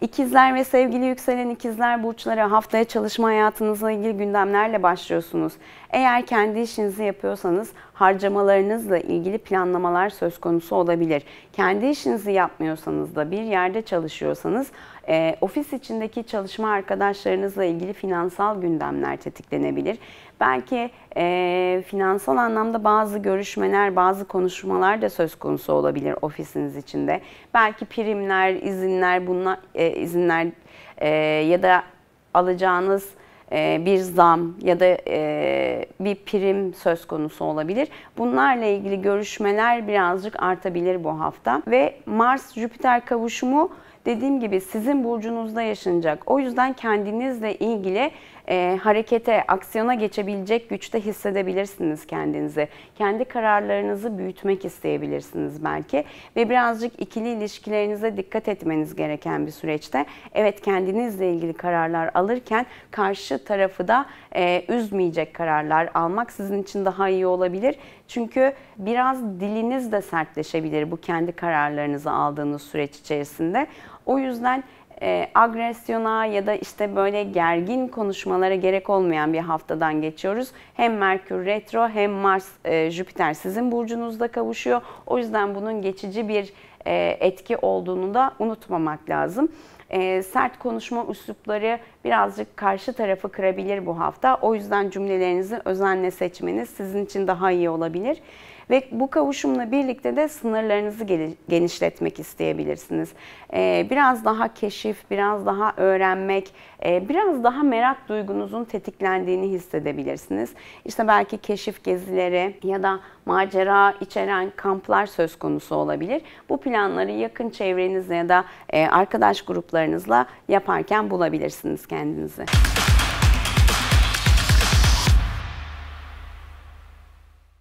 İkizler ve sevgili yükselen ikizler burçları haftaya çalışma hayatınızla ilgili gündemlerle başlıyorsunuz. Eğer kendi işinizi yapıyorsanız harcamalarınızla ilgili planlamalar söz konusu olabilir. Kendi işinizi yapmıyorsanız da bir yerde çalışıyorsanız e, ofis içindeki çalışma arkadaşlarınızla ilgili finansal gündemler tetiklenebilir. Belki e, finansal anlamda bazı görüşmeler, bazı konuşmalar da söz konusu olabilir ofisiniz içinde. Belki primler, izinler, bunlar e, izinler e, ya da alacağınız e, bir zam ya da e, bir prim söz konusu olabilir. Bunlarla ilgili görüşmeler birazcık artabilir bu hafta ve Mars-Jüpiter kavuşumu dediğim gibi sizin burcunuzda yaşanacak. O yüzden kendinizle ilgili e, harekete, aksiyona geçebilecek güçte hissedebilirsiniz kendinizi. Kendi kararlarınızı büyütmek isteyebilirsiniz belki ve birazcık ikili ilişkilerinize dikkat etmeniz gereken bir süreçte. Evet kendinizle ilgili kararlar alırken karşı tarafı da e, üzmeyecek kararlar almak sizin için daha iyi olabilir. Çünkü biraz diliniz de sertleşebilir bu kendi kararlarınızı aldığınız süreç içerisinde. O yüzden e, agresyona ya da işte böyle gergin konuşmalara gerek olmayan bir haftadan geçiyoruz. Hem Merkür retro hem Mars e, Jüpiter sizin burcunuzda kavuşuyor. O yüzden bunun geçici bir e, etki olduğunu da unutmamak lazım. E, sert konuşma üslupları birazcık karşı tarafı kırabilir bu hafta. O yüzden cümlelerinizi özenle seçmeniz sizin için daha iyi olabilir. Ve bu kavuşumla birlikte de sınırlarınızı genişletmek isteyebilirsiniz. Ee, biraz daha keşif, biraz daha öğrenmek, ee, biraz daha merak duygunuzun tetiklendiğini hissedebilirsiniz. İşte belki keşif gezileri ya da macera içeren kamplar söz konusu olabilir. Bu planları yakın çevrenizle ya da ee, arkadaş gruplarınızla yaparken bulabilirsiniz kendinizi.